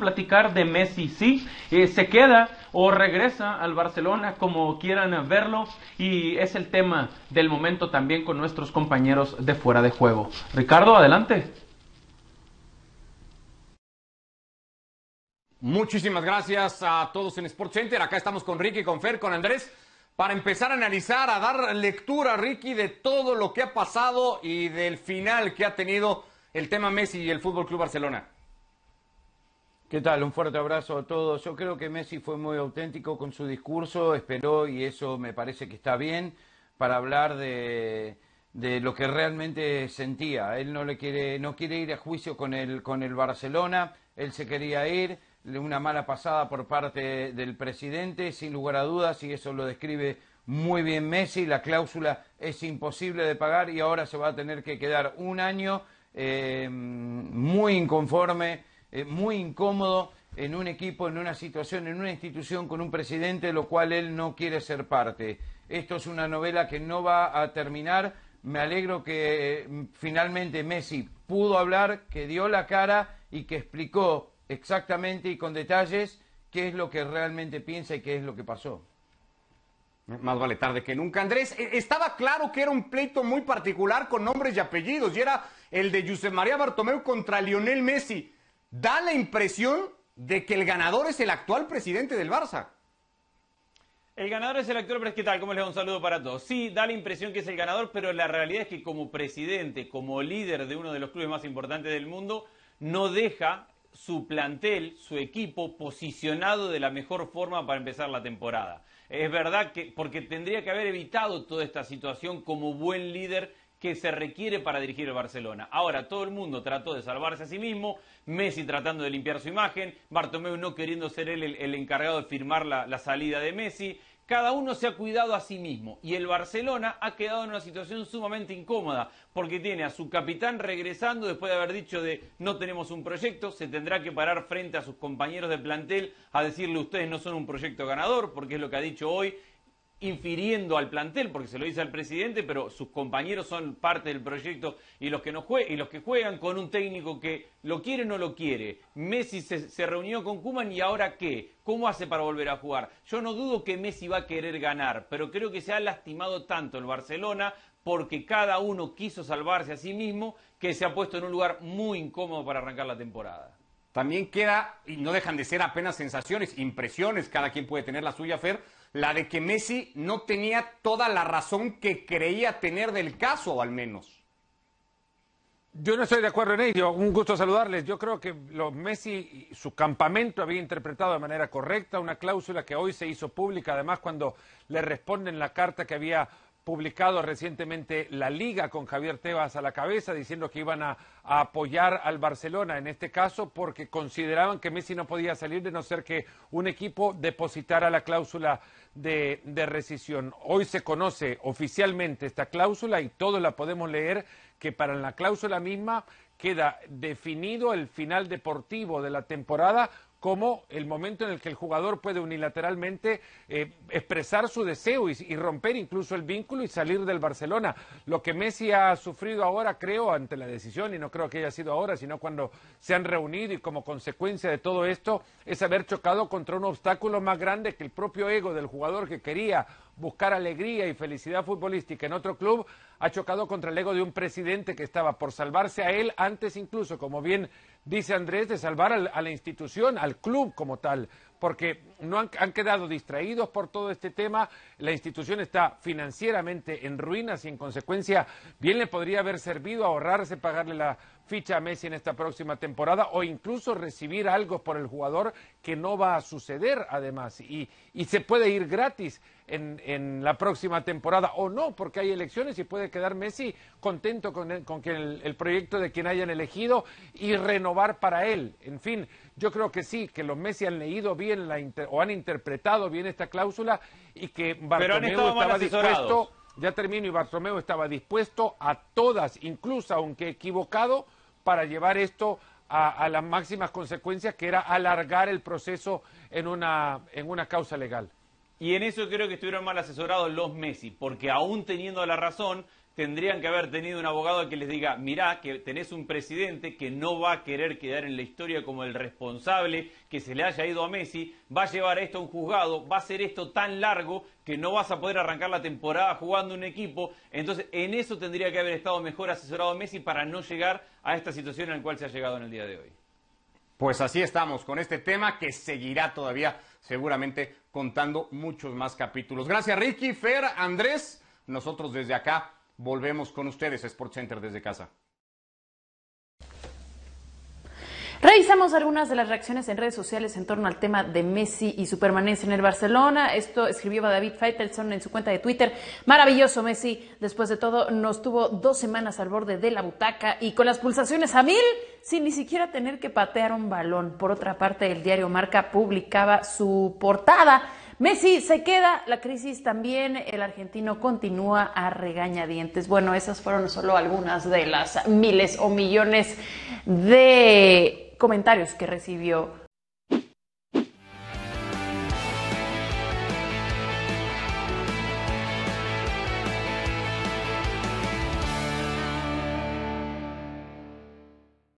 platicar de Messi, sí, eh, se queda o regresa al Barcelona como quieran verlo y es el tema del momento también con nuestros compañeros de fuera de juego. Ricardo, adelante. Muchísimas gracias a todos en Sport Center. Acá estamos con Ricky, con Fer, con Andrés para empezar a analizar, a dar lectura, Ricky, de todo lo que ha pasado y del final que ha tenido el tema Messi y el Fútbol Club Barcelona. ¿Qué tal? Un fuerte abrazo a todos. Yo creo que Messi fue muy auténtico con su discurso, esperó y eso me parece que está bien para hablar de, lo que realmente sentía. Él no le quiere, no quiere ir a juicio con el, con el Barcelona, él se quería ir, una mala pasada por parte del presidente, sin lugar a dudas, y eso lo describe muy bien Messi, la cláusula es imposible de pagar y ahora se va a tener que quedar un año eh, muy inconforme muy incómodo en un equipo, en una situación, en una institución con un presidente lo cual él no quiere ser parte. Esto es una novela que no va a terminar. Me alegro que mm, finalmente Messi pudo hablar, que dio la cara y que explicó exactamente y con detalles qué es lo que realmente piensa y qué es lo que pasó. Más vale tarde que nunca. Andrés, e-, estaba claro que era un pleito muy particular con nombres y apellidos y era el de José María Bartomeu contra Lionel Messi da la impresión de que el ganador es el actual presidente del Barça. El ganador es el actual presidente. ¿Qué tal? ¿Cómo les va? Un saludo para todos. Sí, da la impresión que es el ganador, pero la realidad es que como presidente, como líder de uno de los clubes más importantes del mundo, no deja su plantel, su equipo posicionado de la mejor forma para empezar la temporada. Es verdad que porque tendría que haber evitado toda esta situación como buen líder que se requiere para dirigir el Barcelona. Ahora, todo el mundo trató de salvarse a sí mismo, Messi tratando de limpiar su imagen, Bartomeu no queriendo ser él el, encargado de firmar la, la salida de Messi, cada uno se ha cuidado a sí mismo y el Barcelona ha quedado en una situación sumamente incómoda porque tiene a su capitán regresando después de haber dicho de no tenemos un proyecto, se tendrá que parar frente a sus compañeros de plantel a decirle ustedes no son un proyecto ganador porque es lo que ha dicho hoy infiriendo al plantel, porque se lo dice al presidente, pero sus compañeros son parte del proyecto y los que, juegan con un técnico que lo quiere o no lo quiere. Messi se, se reunió con Kuman y ahora qué? ¿Cómo hace para volver a jugar? Yo no dudo que Messi va a querer ganar, pero creo que se ha lastimado tanto el Barcelona porque cada uno quiso salvarse a sí mismo que se ha puesto en un lugar muy incómodo para arrancar la temporada. También queda, y no dejan de ser apenas sensaciones, impresiones, cada quien puede tener la suya, Fer la de que Messi no tenía toda la razón que creía tener del caso, al menos. Yo no estoy de acuerdo en ello. Un gusto saludarles. Yo creo que los Messi, su campamento había interpretado de manera correcta una cláusula que hoy se hizo pública, además cuando le responden la carta que había publicado recientemente la Liga con Javier Tebas a la cabeza, diciendo que iban a, apoyar al Barcelona en este caso porque consideraban que Messi no podía salir de no ser que un equipo depositara la cláusula de, de rescisión. Hoy se conoce oficialmente esta cláusula y todos la podemos leer que para la cláusula misma queda definido el final deportivo de la temporada como el momento en el que el jugador puede unilateralmente eh, expresar su deseo y, romper incluso el vínculo y salir del Barcelona. Lo que Messi ha sufrido ahora, creo, ante la decisión, y no creo que haya sido ahora, sino cuando se han reunido y como consecuencia de todo esto, es haber chocado contra un obstáculo más grande que el propio ego del jugador que quería buscar alegría y felicidad futbolística en otro club, ha chocado contra el ego de un presidente que estaba por salvarse a él antes incluso, como bien dice Andrés, de salvar a la institución, al club como tal, porque no han, han, quedado distraídos por todo este tema, la institución está financieramente en ruinas y en consecuencia bien le podría haber servido ahorrarse pagarle la ficha a Messi en esta próxima temporada o incluso recibir algo por el jugador que no va a suceder además y, y se puede ir gratis en, en, la próxima temporada o no porque hay elecciones y puede quedar Messi contento con, el, con el, proyecto de quien hayan elegido y renovar para él. En fin, yo creo que sí, que los Messi han leído bien la o han interpretado bien esta cláusula y que Bartomeu estaba dispuesto... Ya termino y Bartomeu estaba dispuesto a todas, incluso aunque equivocado, para llevar esto a, las máximas consecuencias, que era alargar el proceso en una, en una causa legal. Y en eso creo que estuvieron mal asesorados los Messi, porque aún teniendo la razón, tendrían que haber tenido un abogado que les diga, mirá, que tenés un presidente que no va a querer quedar en la historia como el responsable que se le haya ido a Messi, va a llevar esto a un juzgado, va a ser esto tan largo que no vas a poder arrancar la temporada jugando un equipo. Entonces, en eso tendría que haber estado mejor asesorado Messi para no llegar a esta situación en la cual se ha llegado en el día de hoy. Pues así estamos con este tema que seguirá todavía seguramente contando muchos más capítulos. Gracias Ricky, Fer, Andrés. Nosotros desde acá Volvemos con ustedes, Sport Center desde casa. Revisamos algunas de las reacciones en redes sociales en torno al tema de Messi y su permanencia en el Barcelona. Esto escribió David Feitelson en su cuenta de Twitter. Maravilloso Messi, después de todo, nos tuvo dos semanas al borde de la butaca y con las pulsaciones a mil, sin ni siquiera tener que patear un balón. Por otra parte, el diario Marca publicaba su portada Messi se queda, la crisis también, el argentino continúa a regañadientes. Bueno, esas fueron solo algunas de las miles o millones de comentarios que recibió